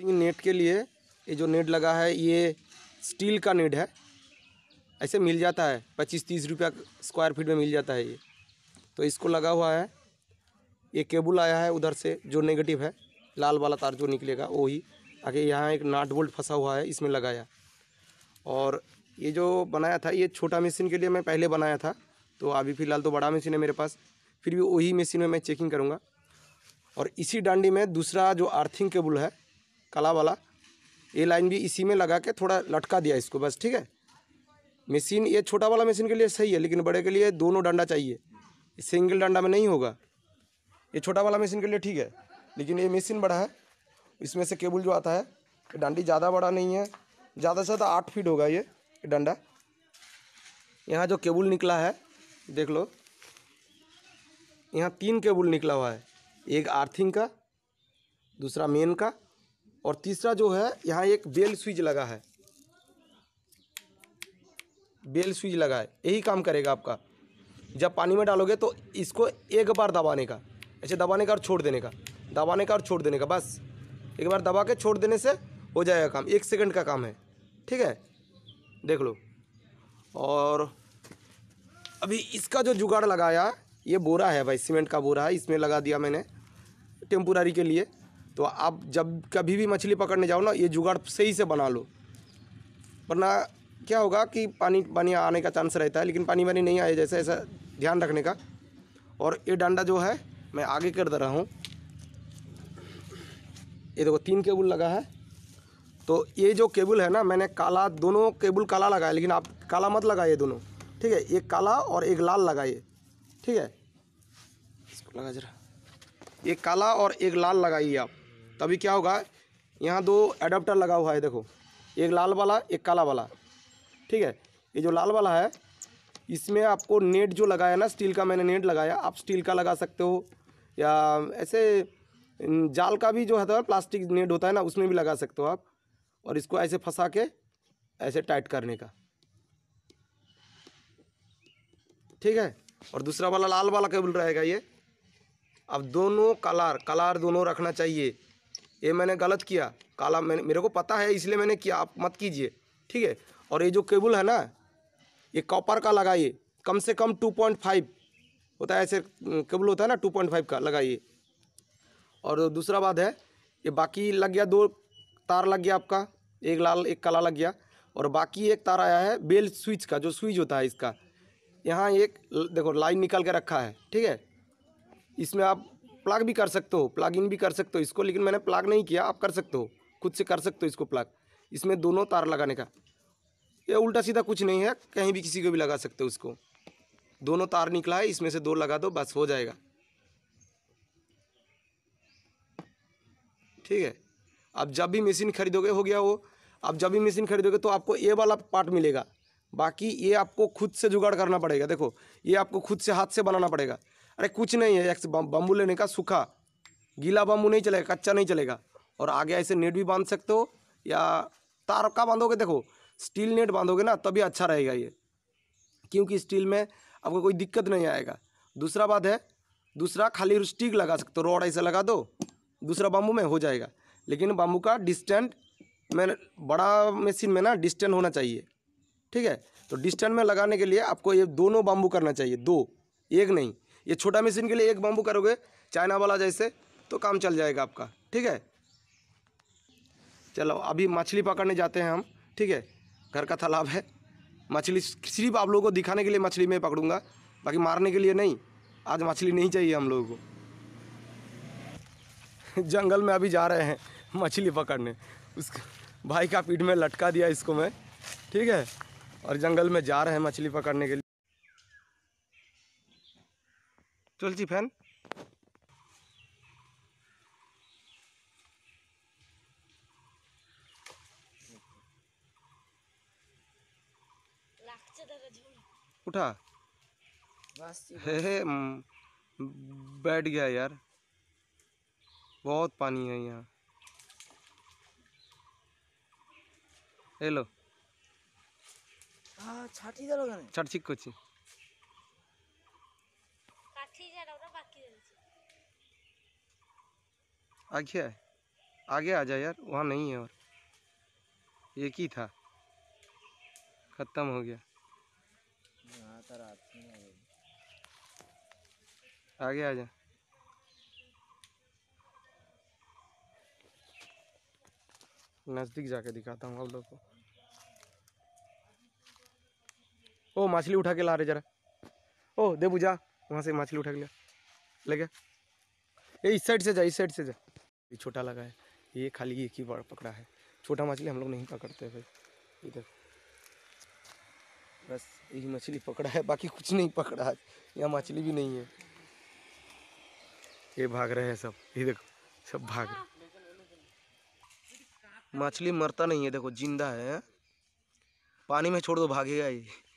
fishing net के लिए ये जो नेट लगा है ये स्टील का नेट है ऐसे मिल जाता है पच्चीस तीस रुपया स्क्वायर फीट में मिल जाता है ये तो इसको लगा हुआ है ये केबल आया है उधर से जो नेगेटिव है लाल वाला तार जो निकलेगा वो ही आगे यहाँ एक नाट बोल्ट फंसा हुआ है इसमें लगाया और ये जो बनाया था ये छोटा मशीन के लिए मैं पहले बनाया था तो अभी फ़िलहाल तो बड़ा मशीन है मेरे पास फिर भी वही मशीन में मैं चेकिंग करूँगा और इसी डांडी में दूसरा जो अर्थिंग केबल है काला वाला ये लाइन भी इसी में लगा के थोड़ा लटका दिया इसको बस ठीक है मशीन ये छोटा वाला मशीन के लिए सही है लेकिन बड़े के लिए दोनों डंडा चाहिए सिंगल डंडा में नहीं होगा ये छोटा वाला मशीन के लिए ठीक है लेकिन ये मशीन बड़ा है इसमें से केबल जो आता है डंडी ज़्यादा बड़ा नहीं है ज़्यादा से ज़्यादा आठ फीट होगा ये डंडा यहाँ जो केबल निकला है देख लो यहाँ तीन केबल निकला हुआ है एक आर्थिंग का दूसरा मेन का और तीसरा जो है यहाँ एक बेल स्विच लगा है बेल स्विच लगा है यही काम करेगा आपका जब पानी में डालोगे तो इसको एक बार दबाने का ऐसे दबाने का और छोड़ देने का दबाने का और छोड़ देने का बस एक बार दबा के छोड़ देने से हो जाएगा काम एक सेकंड का काम है ठीक है देख लो और अभी इसका जो जुगाड़ लगाया ये बोरा है भाई सीमेंट का बोरा है इसमें लगा दिया मैंने टेम्पोरारी के लिए तो आप जब कभी भी मछली पकड़ने जाओ ना ये जुगाड़ सही से बना लो वरना क्या होगा कि पानी पानी आने का चांस रहता है लेकिन पानी वानी नहीं आया जैसे ऐसा ध्यान रखने का और ये डंडा जो है मैं आगे कर दे रहा हूँ ये देखो तीन केबल लगा है तो ये जो केबल है ना मैंने काला दोनों केबल काला लगाया लेकिन आप काला मत लगाइए दोनों ठीक है एक काला और एक लाल लगाइए ठीक है इसको लगा जरा एक काला और एक लाल लगाइए आप तभी क्या होगा यहाँ दो एडाप्टर लगा हुआ है देखो एक लाल वाला एक काला वाला ठीक है ये जो लाल वाला है इसमें आपको नेट जो लगाया ना स्टील का मैंने नेट लगाया आप स्टील का लगा सकते हो या ऐसे जाल का भी जो है है प्लास्टिक नेट होता है ना उसमें भी लगा सकते हो आप और इसको ऐसे फंसा के ऐसे टाइट करने का ठीक है और दूसरा वाला लाल वाला केबल रहेगा ये अब दोनों कलर कलर दोनों रखना चाहिए ये मैंने गलत किया काला मैंने मेरे को पता है इसलिए मैंने किया आप मत कीजिए ठीक है और ये जो केबल है ना ये कॉपर का लगाइए कम से कम टू पॉइंट फाइव होता है ऐसे केबल होता है ना टू पॉइंट फाइव का लगाइए और दूसरा बात है ये बाकी लग गया दो तार लग गया आपका एक लाल एक काला लग गया और बाकी एक तार आया है बेल स्विच का जो स्विच होता है इसका यहाँ एक देखो लाइन निकल के रखा है ठीक है इसमें आप प्लाग भी कर सकते हो प्लाग इन भी कर सकते हो इसको लेकिन मैंने प्लाग नहीं किया आप कर सकते हो खुद से कर सकते हो इसको प्लाग इसमें दोनों तार लगाने का ये उल्टा सीधा कुछ नहीं है कहीं भी किसी को भी लगा सकते हो उसको दोनों तार निकला है इसमें से दो लगा दो बस हो जाएगा ठीक है अब जब भी मशीन खरीदोगे हो गया वो अब जब भी मशीन खरीदोगे तो आपको ये वाला पार्ट मिलेगा बाकी ये आपको खुद से जुगाड़ करना पड़ेगा देखो ये आपको खुद से हाथ से बनाना पड़ेगा अरे कुछ नहीं है बम्बू लेने का सूखा गीला बम्बू नहीं चलेगा कच्चा नहीं चलेगा और आगे ऐसे नेट भी बांध सकते हो या तार का बांधोगे देखो स्टील नेट बांधोगे ना तभी अच्छा रहेगा ये क्योंकि स्टील में आपको कोई दिक्कत नहीं आएगा दूसरा बात है दूसरा खाली स्टिक लगा सकते हो रॉड ऐसा लगा दो दूसरा बाम्बू में हो जाएगा लेकिन बाम्बू का डिस्टेंट में बड़ा मशीन में ना डिस्टेंट होना चाहिए ठीक है तो डिस्टेंट में लगाने के लिए आपको ये दोनों बाम्बू करना चाहिए दो एक नहीं ये छोटा मशीन के लिए एक बम्बू करोगे चाइना वाला जैसे तो काम चल जाएगा आपका ठीक है चलो अभी मछली पकड़ने जाते हैं हम ठीक है घर का तालाब है मछली सिर्फ आप लोगों को दिखाने के लिए मछली मैं पकड़ूंगा बाकी मारने के लिए नहीं आज मछली नहीं चाहिए हम लोगों को जंगल में अभी जा रहे हैं मछली पकड़ने उस भाई का पीठ में लटका दिया इसको मैं ठीक है और जंगल में जा रहे हैं मछली पकड़ने के लिए চলছি फैन उठा हे हे बैठ गया यार बहुत पानी है यहाँ हेलो छाटी छाट ठीक कोची आगे आगे आ जा यार वहाँ नहीं है और एक ही था ख़त्म हो गया आगे आ जा नज़दीक जाके दिखाता हूँ आप लोग को ओ मछली उठा के ला रहे जरा ओ दे बुझा वहाँ से मछली उठा के ले गया ये इस साइड से जा इस साइड से जा ये छोटा लगा है ये खाली एक ही बार पकड़ा है छोटा मछली हम लोग नहीं पकड़ते भाई इधर बस यही मछली पकड़ा है बाकी कुछ नहीं पकड़ा है यहाँ मछली भी नहीं है ये भाग रहे हैं सब ये देखो सब भाग रहे मछली मरता नहीं है देखो जिंदा है पानी में छोड़ दो भागेगा ये